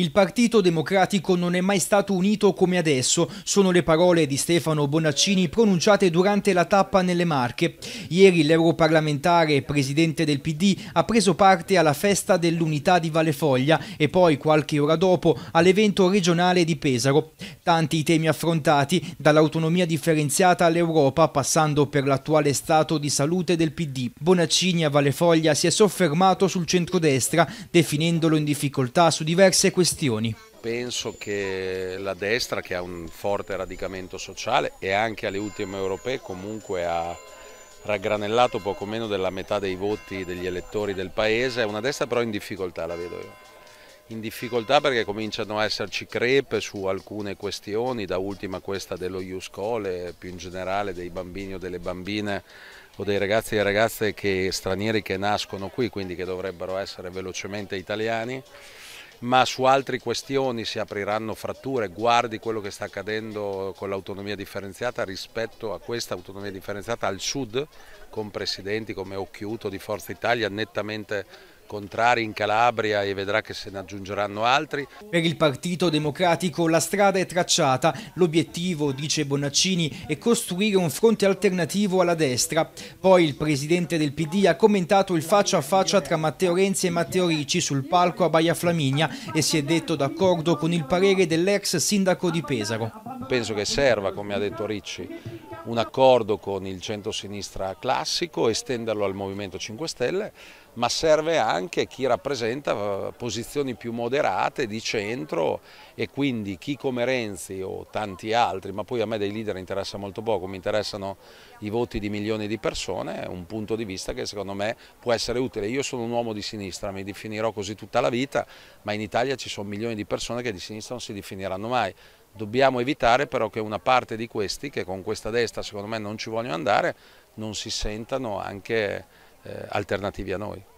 Il Partito Democratico non è mai stato unito come adesso, sono le parole di Stefano Bonaccini pronunciate durante la tappa nelle Marche. Ieri l'europarlamentare e presidente del PD ha preso parte alla festa dell'unità di Valefoglia e poi qualche ora dopo all'evento regionale di Pesaro. Tanti i temi affrontati, dall'autonomia differenziata all'Europa, passando per l'attuale stato di salute del PD. Bonaccini a Valefoglia si è soffermato sul centrodestra, definendolo in difficoltà su diverse questioni questioni. Penso che la destra, che ha un forte radicamento sociale e anche alle ultime europee comunque ha raggranellato poco meno della metà dei voti degli elettori del paese, è una destra però in difficoltà, la vedo io. In difficoltà perché cominciano a esserci crepe su alcune questioni, da ultima questa dello Iuscole, più in generale dei bambini o delle bambine o dei ragazzi e ragazze che, stranieri che nascono qui, quindi che dovrebbero essere velocemente italiani ma su altre questioni si apriranno fratture, guardi quello che sta accadendo con l'autonomia differenziata rispetto a questa autonomia differenziata al sud con presidenti come Occhiuto di Forza Italia nettamente contrari in Calabria e vedrà che se ne aggiungeranno altri. Per il Partito Democratico la strada è tracciata, l'obiettivo, dice Bonaccini, è costruire un fronte alternativo alla destra. Poi il presidente del PD ha commentato il faccia a faccia tra Matteo Renzi e Matteo Ricci sul palco a Baia Flaminia e si è detto d'accordo con il parere dell'ex sindaco di Pesaro. Penso che serva, come ha detto Ricci, un accordo con il centro-sinistra classico, estenderlo al Movimento 5 Stelle, ma serve anche chi rappresenta eh, posizioni più moderate di centro e quindi chi come Renzi o tanti altri, ma poi a me dei leader interessa molto poco, mi interessano i voti di milioni di persone, è un punto di vista che secondo me può essere utile. Io sono un uomo di sinistra, mi definirò così tutta la vita, ma in Italia ci sono milioni di persone che di sinistra non si definiranno mai. Dobbiamo evitare però che una parte di questi, che con questa destra secondo me non ci vogliono andare, non si sentano anche eh, alternativi a noi.